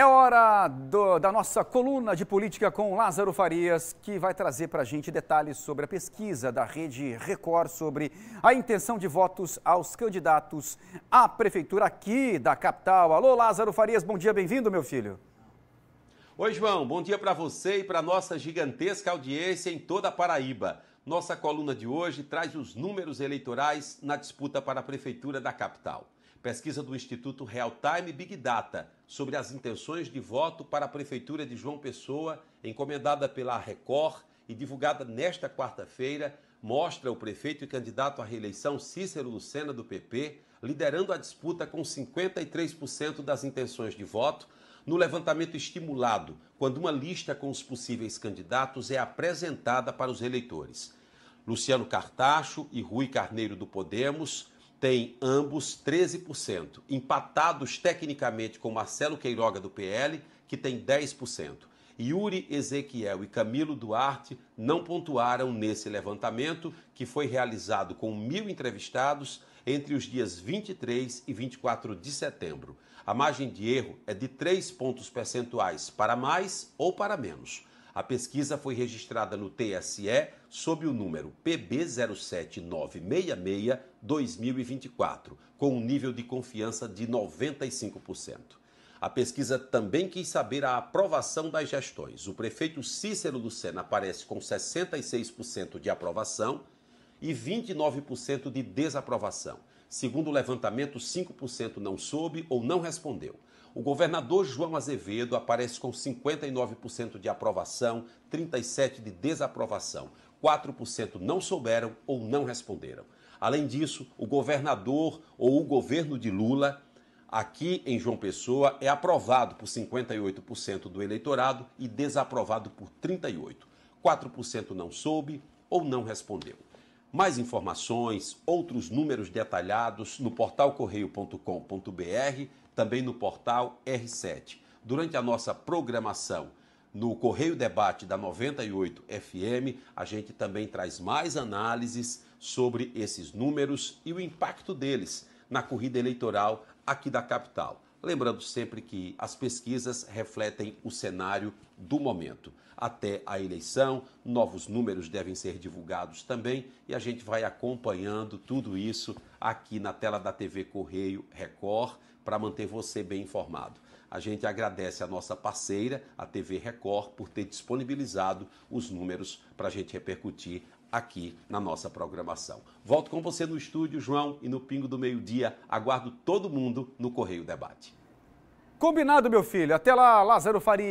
É hora do, da nossa coluna de política com Lázaro Farias, que vai trazer para a gente detalhes sobre a pesquisa da Rede Record sobre a intenção de votos aos candidatos à prefeitura aqui da capital. Alô, Lázaro Farias, bom dia, bem-vindo, meu filho. Oi, João, bom dia para você e para nossa gigantesca audiência em toda a Paraíba. Nossa coluna de hoje traz os números eleitorais na disputa para a prefeitura da capital. Pesquisa do Instituto Real Time Big Data sobre as intenções de voto para a Prefeitura de João Pessoa, encomendada pela Record e divulgada nesta quarta-feira, mostra o prefeito e candidato à reeleição Cícero Lucena, do PP, liderando a disputa com 53% das intenções de voto, no levantamento estimulado, quando uma lista com os possíveis candidatos é apresentada para os eleitores. Luciano Cartacho e Rui Carneiro do Podemos tem ambos 13%, empatados tecnicamente com Marcelo Queiroga do PL, que tem 10%. Yuri Ezequiel e Camilo Duarte não pontuaram nesse levantamento, que foi realizado com mil entrevistados entre os dias 23 e 24 de setembro. A margem de erro é de 3 pontos percentuais para mais ou para menos. A pesquisa foi registrada no TSE sob o número PB07966-2024, com um nível de confiança de 95%. A pesquisa também quis saber a aprovação das gestões. O prefeito Cícero Lucena aparece com 66% de aprovação e 29% de desaprovação. Segundo o levantamento, 5% não soube ou não respondeu. O governador João Azevedo aparece com 59% de aprovação, 37% de desaprovação. 4% não souberam ou não responderam. Além disso, o governador ou o governo de Lula, aqui em João Pessoa, é aprovado por 58% do eleitorado e desaprovado por 38%. 4% não soube ou não respondeu. Mais informações, outros números detalhados no portal correio.com.br, também no portal R7. Durante a nossa programação no Correio Debate da 98 FM, a gente também traz mais análises sobre esses números e o impacto deles na corrida eleitoral aqui da capital. Lembrando sempre que as pesquisas refletem o cenário do momento. Até a eleição, novos números devem ser divulgados também e a gente vai acompanhando tudo isso aqui na tela da TV Correio Record para manter você bem informado. A gente agradece a nossa parceira, a TV Record, por ter disponibilizado os números para a gente repercutir aqui na nossa programação. Volto com você no estúdio, João, e no Pingo do Meio-Dia. Aguardo todo mundo no Correio Debate. Combinado, meu filho. Até lá, Lázaro Faria.